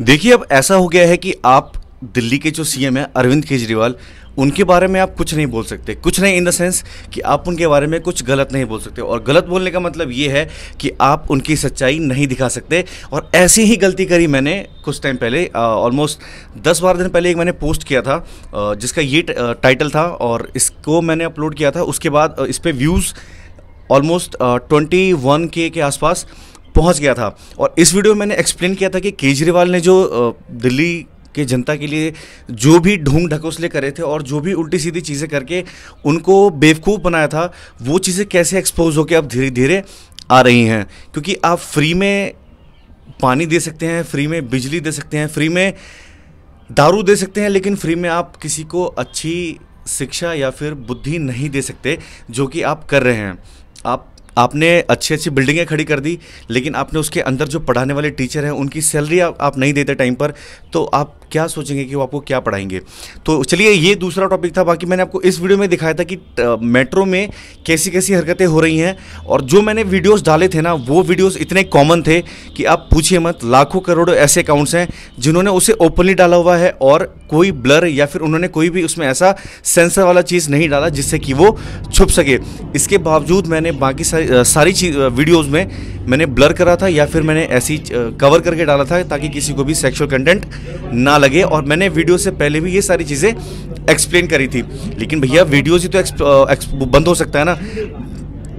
देखिए अब ऐसा हो गया है कि आप दिल्ली के जो सीएम हैं अरविंद केजरीवाल उनके बारे में आप कुछ नहीं बोल सकते कुछ नहीं इन द सेंस कि आप उनके बारे में कुछ गलत नहीं बोल सकते और गलत बोलने का मतलब ये है कि आप उनकी सच्चाई नहीं दिखा सकते और ऐसी ही गलती करी मैंने कुछ टाइम पहले ऑलमोस्ट दस बारह दिन पहले एक मैंने पोस्ट किया था आ, जिसका ये टाइटल था और इसको मैंने अपलोड किया था उसके बाद इस पर व्यूज़ ऑलमोस्ट ट्वेंटी वन के आसपास पहुंच गया था और इस वीडियो में मैंने एक्सप्लेन किया था कि केजरीवाल ने जो दिल्ली के जनता के लिए जो भी ढोंग ढकोसले करे थे और जो भी उल्टी सीधी चीज़ें करके उनको बेवकूफ़ बनाया था वो चीज़ें कैसे एक्सपोज होकर अब धीरे धीरे आ रही हैं क्योंकि आप फ्री में पानी दे सकते हैं फ्री में बिजली दे सकते हैं फ्री में दारू दे सकते हैं लेकिन फ्री में आप किसी को अच्छी शिक्षा या फिर बुद्धि नहीं दे सकते जो कि आप कर रहे हैं आप आपने अच्छी अच्छी बिल्डिंगें खड़ी कर दी लेकिन आपने उसके अंदर जो पढ़ाने वाले टीचर हैं उनकी सैलरी आप, आप नहीं देते टाइम पर तो आप क्या सोचेंगे कि वो आपको क्या पढ़ाएंगे तो चलिए ये दूसरा टॉपिक था बाकी मैंने आपको इस वीडियो में दिखाया था कि मेट्रो में कैसी कैसी हरकतें हो रही हैं और जो मैंने वीडियोस डाले थे ना वो वीडियोस इतने कॉमन थे कि आप पूछिए मत लाखों करोड़ों ऐसे अकाउंट्स हैं जिन्होंने उसे ओपनली डाला हुआ है और कोई ब्लर या फिर उन्होंने कोई भी उसमें ऐसा सेंसर वाला चीज़ नहीं डाला जिससे कि वो छुप सके इसके बावजूद मैंने बाकी सारे सारे सारी चीज वीडियोज़ में मैंने ब्लर करा था या फिर मैंने ऐसी कवर करके डाला था ताकि किसी को भी सेक्सुअल कंटेंट ना लगे और मैंने वीडियो से पहले भी ये सारी चीज़ें एक्सप्लेन करी थी लेकिन भैया वीडियोज ही तो एक्स, एक्स, बंद हो सकता है ना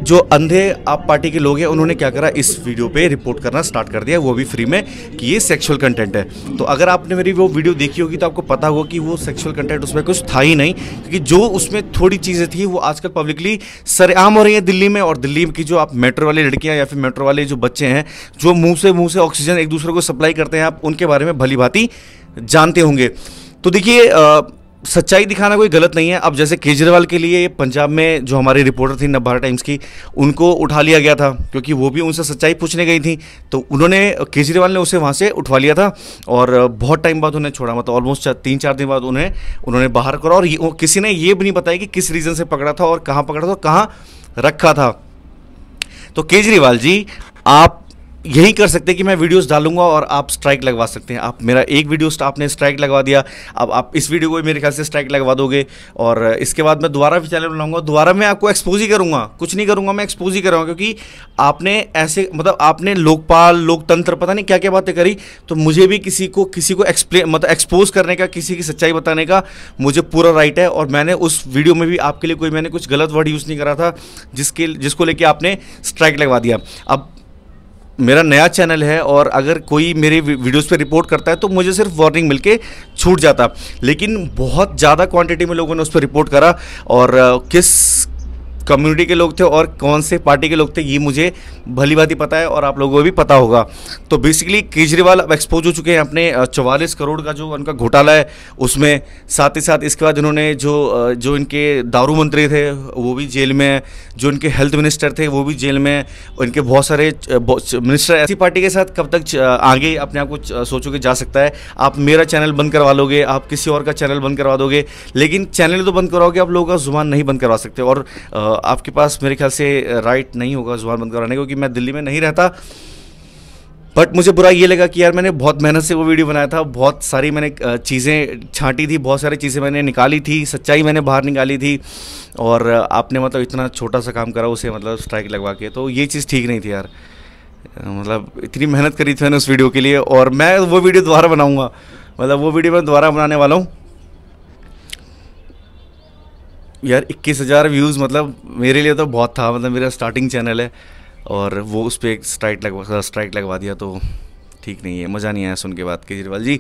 जो अंधे आप पार्टी के लोग हैं उन्होंने क्या करा इस वीडियो पे रिपोर्ट करना स्टार्ट कर दिया वो भी फ्री में कि ये सेक्सुअल कंटेंट है तो अगर आपने मेरी वो वीडियो देखी होगी तो आपको पता होगा कि वो सेक्सुअल कंटेंट उसमें कुछ था ही नहीं क्योंकि जो उसमें थोड़ी चीज़ें थी वो आजकल पब्लिकली सरेआम हो रही है दिल्ली में और दिल्ली की जो आप मेट्रो वाली लड़कियाँ या फिर मेट्रो वाले जो बच्चे हैं जो मुँह से मुँह से ऑक्सीजन एक दूसरे को सप्लाई करते हैं आप उनके बारे में भली भांति जानते होंगे तो देखिए सच्चाई दिखाना कोई गलत नहीं है अब जैसे केजरीवाल के लिए पंजाब में जो हमारी रिपोर्टर थी नवभारत टाइम्स की उनको उठा लिया गया था क्योंकि वो भी उनसे सच्चाई पूछने गई थी तो उन्होंने केजरीवाल ने उसे वहाँ से उठवा लिया था और बहुत टाइम बाद उन्हें छोड़ा मतलब ऑलमोस्ट तीन चार दिन बाद उन्हें उन्होंने बाहर करा और किसी ने ये भी नहीं बताया कि किस रीज़न से पकड़ा था और कहाँ पकड़ा था और कहाँ रखा था तो केजरीवाल जी आप यही कर सकते हैं कि मैं वीडियोस डालूंगा और आप स्ट्राइक लगवा सकते हैं आप मेरा एक वीडियो आपने स्ट्राइक लगवा दिया अब आप इस वीडियो को मेरे ख्याल से स्ट्राइक लगवा दोगे और इसके बाद मैं दोबारा भी चैनल बनाऊंगा दोबारा मैं आपको एक्सपोज ही करूंगा कुछ नहीं करूंगा मैं एक्सपोज ही करूँगा क्योंकि आपने ऐसे मतलब आपने लोकपाल लोकतंत्र पता नहीं क्या क्या बातें करी तो मुझे भी किसी को किसी को एक्सप्लेन मतलब एक्सपोज करने का किसी की सच्चाई बताने का मुझे पूरा राइट है और मैंने उस वीडियो में भी आपके लिए कोई मैंने कुछ गलत वर्ड यूज़ नहीं करा था जिसके जिसको लेके आपने स्ट्राइक लगवा दिया अब मेरा नया चैनल है और अगर कोई मेरे वीडियोस पे रिपोर्ट करता है तो मुझे सिर्फ वार्निंग मिलके छूट जाता लेकिन बहुत ज़्यादा क्वांटिटी में लोगों ने उस पर रिपोर्ट करा और किस कम्युनिटी के लोग थे और कौन से पार्टी के लोग थे ये मुझे भली भाती पता है और आप लोगों को भी पता होगा तो बेसिकली केजरीवाल अब एक्सपोज हो चुके हैं अपने चवालीस करोड़ का जो उनका घोटाला है उसमें साथ ही साथ इसके बाद इन्होंने जो जो इनके दारू मंत्री थे वो भी जेल में जो इनके हेल्थ मिनिस्टर थे वो भी जेल में इनके बहुत सारे मिनिस्टर ऐसी पार्टी के साथ कब तक आगे अपने आप को सोचो के जा सकता है आप मेरा चैनल बंद करवा लोगे आप किसी और का चैनल बंद करवा दोगे लेकिन चैनल तो बंद करवाओगे आप लोगों का जुबान नहीं बंद करवा सकते और आ, आपके पास मेरे ख्याल से राइट नहीं होगा जुबान बंद कराने क्योंकि मैं दिल्ली में नहीं रहता बट मुझे बुरा ये लगा कि यार मैंने बहुत मेहनत से वो वीडियो बनाया था बहुत सारी मैंने चीज़ें छांटी थी बहुत सारी चीज़ें मैंने निकाली थी सच्चाई मैंने बाहर निकाली थी और आपने मतलब इतना छोटा सा काम करा उसे मतलब स्ट्राइक लगवा के तो ये चीज़ ठीक नहीं थी यार मतलब इतनी मेहनत करी थी मैंने उस वीडियो के लिए और मैं वो वीडियो दोबारा बनाऊँगा मतलब वो वीडियो मैं दोबारा बनाने वाला हूँ यार इक्कीस हज़ार व्यूज़ मतलब मेरे लिए तो बहुत था मतलब मेरा स्टार्टिंग चैनल है और वो उस पर एक स्ट्राइक लगवा स्ट्राइक लगवा दिया तो ठीक नहीं है मज़ा नहीं आया सुन के बात केजरीवाल जी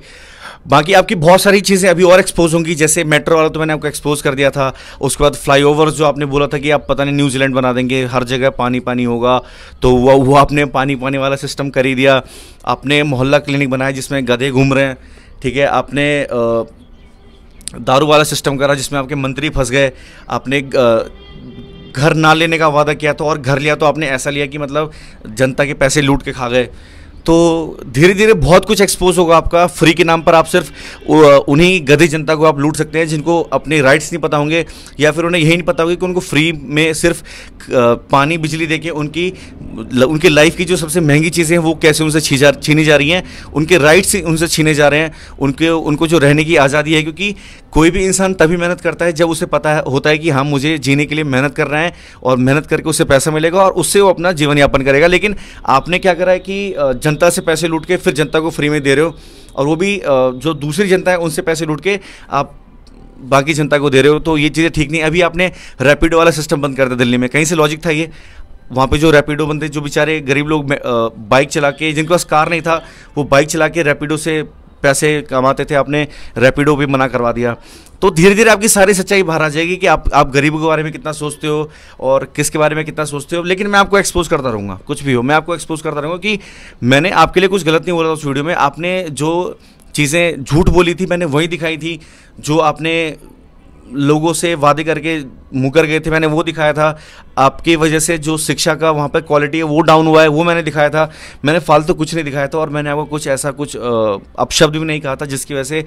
बाकी आपकी बहुत सारी चीज़ें अभी और एक्सपोज होंगी जैसे मेट्रो वाला तो मैंने आपको एक्सपोज कर दिया था उसके बाद फ्लाई जो आपने बोला था कि आप पता नहीं न्यूजीलैंड बना देंगे हर जगह पानी पानी होगा तो वो वो आपने पानी पानी वाला सिस्टम कर ही दिया आपने मोहल्ला क्लिनिक बनाया जिसमें गधे घूम रहे हैं ठीक है आपने आ, दारू वाला सिस्टम करा जिसमें आपके मंत्री फंस गए आपने घर ना लेने का वादा किया तो और घर लिया तो आपने ऐसा लिया कि मतलब जनता के पैसे लूट के खा गए तो धीरे धीरे बहुत कुछ एक्सपोज होगा आपका फ्री के नाम पर आप सिर्फ उन्हीं गधी जनता को आप लूट सकते हैं जिनको अपने राइट्स नहीं पता होंगे या फिर उन्हें यही नहीं पता होगा कि उनको फ्री में सिर्फ पानी बिजली देके उनकी उनके लाइफ की जो सबसे महंगी चीज़ें हैं वो कैसे उनसे छी जा छीनी जा रही हैं उनके राइट्स उनसे छीने जा रहे हैं उनके उनको जो रहने की आज़ादी है क्योंकि कोई भी इंसान तभी मेहनत करता है जब उसे पता होता है कि हम हाँ, मुझे जीने के लिए मेहनत कर रहे हैं और मेहनत करके उससे पैसा मिलेगा और उससे वो अपना जीवन यापन करेगा लेकिन आपने क्या करा है कि जनता से पैसे लूट के फिर जनता को फ्री में दे रहे हो और वो भी जो दूसरी जनता है उनसे पैसे लूट के आप बाकी जनता को दे रहे हो तो ये चीज़ें ठीक नहीं अभी आपने रैपिड वाला सिस्टम बंद कर दिया दिल्ली में कहीं से लॉजिक था ये वहाँ पे जो रैपिडो बंदे जो बेचारे गरीब लोग बाइक चला के जिनके पास कार नहीं था वो बाइक चला के रैपिडो से पैसे कमाते थे आपने रैपिडो भी मना करवा दिया तो धीरे धीरे आपकी सारी सच्चाई बाहर आ जाएगी कि आप आप गरीबों के बारे में कितना सोचते हो और किसके बारे में कितना सोचते हो लेकिन मैं आपको एक्सपोज करता रहूँगा कुछ भी हो मैं आपको एक्सपोज करता रहूँगा कि मैंने आपके लिए कुछ गलत नहीं बोला था उस वीडियो में आपने जो चीज़ें झूठ बोली थी मैंने वही दिखाई थी जो आपने लोगों से वादे करके मुकर गए थे मैंने वो दिखाया था आपकी वजह से जो शिक्षा का वहाँ पर क्वालिटी है वो डाउन हुआ है वो मैंने दिखाया था मैंने फालतू तो कुछ नहीं दिखाया था और मैंने आपको कुछ ऐसा कुछ अपशब्द भी नहीं कहा था जिसकी वजह से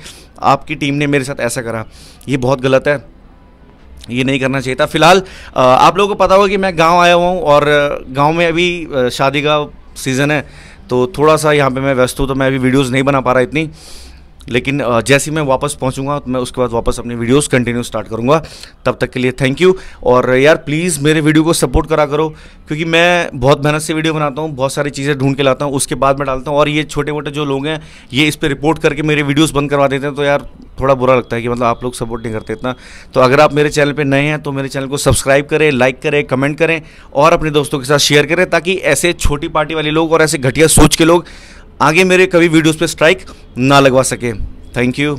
आपकी टीम ने मेरे साथ ऐसा करा ये बहुत गलत है ये नहीं करना चाहिए था फिलहाल आप लोगों को पता होगा कि मैं गाँव आया हुआ हूँ और गाँव में अभी शादी का सीज़न है तो थोड़ा सा यहाँ पर मैं व्यस्त हूँ तो मैं अभी वीडियोज़ नहीं बना पा रहा इतनी लेकिन जैसे मैं वापस पहुंचूंगा तो मैं उसके बाद वापस अपनी वीडियोस कंटिन्यू स्टार्ट करूंगा तब तक के लिए थैंक यू और यार प्लीज़ मेरे वीडियो को सपोर्ट करा करो क्योंकि मैं बहुत मेहनत से वीडियो बनाता हूँ बहुत सारी चीज़ें ढूंढ के लाता हूँ उसके बाद मैं डालता हूँ और ये छोटे मोटे जो लोग हैं ये इस पर रिपोर्ट करके मेरे वीडियोज़ बंद करवा देते हैं तो यार थोड़ा बुरा लगता है कि मतलब आप लोग सपोर्ट नहीं करते इतना तो अगर आप मेरे चैनल पर नए हैं तो मेरे चैनल को सब्सक्राइब करें लाइक करें कमेंट करें और अपने दोस्तों के साथ शेयर करें ताकि ऐसे छोटी पार्टी वाले लोग और ऐसे घटिया सोच के लोग आगे मेरे कभी वीडियोस पे स्ट्राइक ना लगवा सके थैंक यू